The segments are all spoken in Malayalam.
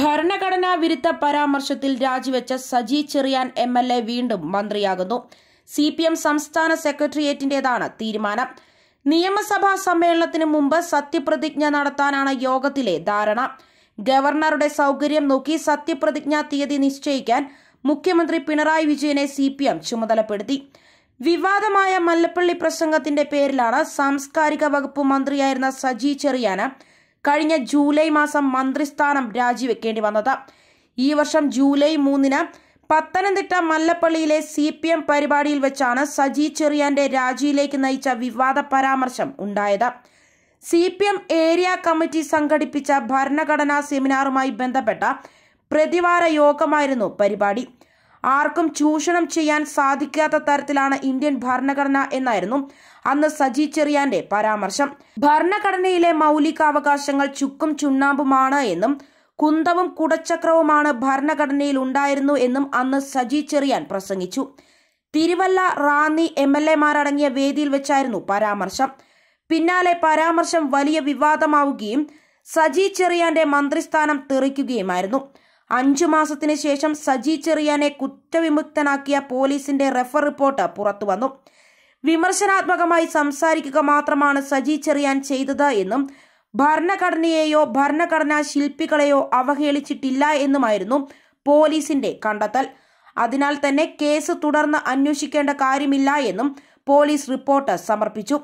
ഭരണഘടനാ വിരുദ്ധ പരാമർശത്തിൽ രാജിവെച്ച Saji Cheriyan M L A വീണ്ടും മന്ത്രിയാകുന്നു സി പി എം സംസ്ഥാന സെക്രട്ടേറിയറ്റിന്റേതാണ് തീരുമാനം നിയമസഭാ സമ്മേളനത്തിന് മുമ്പ് സത്യപ്രതിജ്ഞ നടത്താനാണ് യോഗത്തിലെ ധാരണ ഗവർണറുടെ സൗകര്യം നോക്കി സത്യപ്രതിജ്ഞാ തീയതി നിശ്ചയിക്കാൻ മുഖ്യമന്ത്രി പിണറായി വിജയനെ സി പി എം ചുമതലപ്പെടുത്തി വിവാദമായ മല്ലപ്പള്ളി പ്രസംഗത്തിന്റെ പേരിലാണ് സാംസ്കാരിക വകുപ്പ് മന്ത്രിയായിരുന്ന സജി ചെറിയാന് കഴിഞ്ഞ ജൂലൈ മാസം മന്ത്രിസ്ഥാനം രാജിവെക്കേണ്ടി വന്നത് ഈ വർഷം ജൂലൈ മൂന്നിന് പത്തനംതിട്ട മല്ലപ്പള്ളിയിലെ സി പി എം പരിപാടിയിൽ വെച്ചാണ് സജി ചെറിയാന്റെ രാജിയിലേക്ക് നയിച്ച വിവാദ പരാമർശം ഉണ്ടായത് C P M area committee സംഘടിപ്പിച്ച ഭരണഘടനാ സെമിനാറുമായി ബന്ധപ്പെട്ട പ്രതിവാര യോഗമായിരുന്നു പരിപാടി ആർക്കും ചൂഷണം ചെയ്യാൻ സാധിക്കാത്ത തരത്തിലാണ് ഇന്ത്യൻ ഭരണഘടന എന്നായിരുന്നു അന്ന് സജി ചെറിയാന്റെ പരാമർശം ഭരണഘടനയിലെ മൗലികാവകാശങ്ങൾ ചുക്കും ചുണ്ണാമ്പുമാണ് എന്നും കുന്തവും കുടച്ചക്രവുമാണ് ഭരണഘടനയിൽ ഉണ്ടായിരുന്നു എന്നും അന്ന് സജി ചെറിയാൻ പ്രസംഗിച്ചു തിരുവല്ല റാന്നി എം എൽ മാരടങ്ങിയ വേദിയിൽ വെച്ചായിരുന്നു പരാമർശം പിന്നാലെ പരാമർശം വലിയ വിവാദമാവുകയും സജി ചെറിയാന്റെ മന്ത്രിസ്ഥാനം തെറിക്കുകയുമായിരുന്നു അഞ്ചു മാസത്തിന് ശേഷം സജി ചെറിയാനെ കുറ്റവിമുക്തനാക്കിയ പോലീസിന്റെ റെഫർ റിപ്പോർട്ട് പുറത്തു വന്നു വിമർശനാത്മകമായി സംസാരിക്കുക മാത്രമാണ് സജി ചെറിയാൻ ചെയ്തത് എന്നും ഭരണഘടനയെയോ ഭരണഘടനാ ശില്പികളെയോ അവഹേളിച്ചിട്ടില്ല എന്നുമായിരുന്നു പോലീസിന്റെ കണ്ടെത്തൽ അതിനാൽ തന്നെ കേസ് തുടർന്ന് അന്വേഷിക്കേണ്ട കാര്യമില്ല എന്നും പോലീസ് റിപ്പോർട്ട് സമർപ്പിച്ചു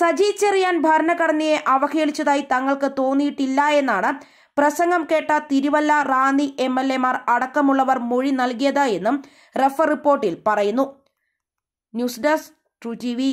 സജി ചെറിയാൻ ഭരണഘടനയെ അവഹേളിച്ചതായി തങ്ങൾക്ക് തോന്നിയിട്ടില്ല എന്നാണ് പ്രസംഗം കേട്ട തിരുവല്ല റാന്നി എം എൽ മാർ അടക്കമുള്ളവർ മൊഴി നൽകിയതായെന്നും റഫർ റിപ്പോർട്ടിൽ പറയുന്നു ന്യൂസ് ഡെസ്ക് ട്രൂ ടി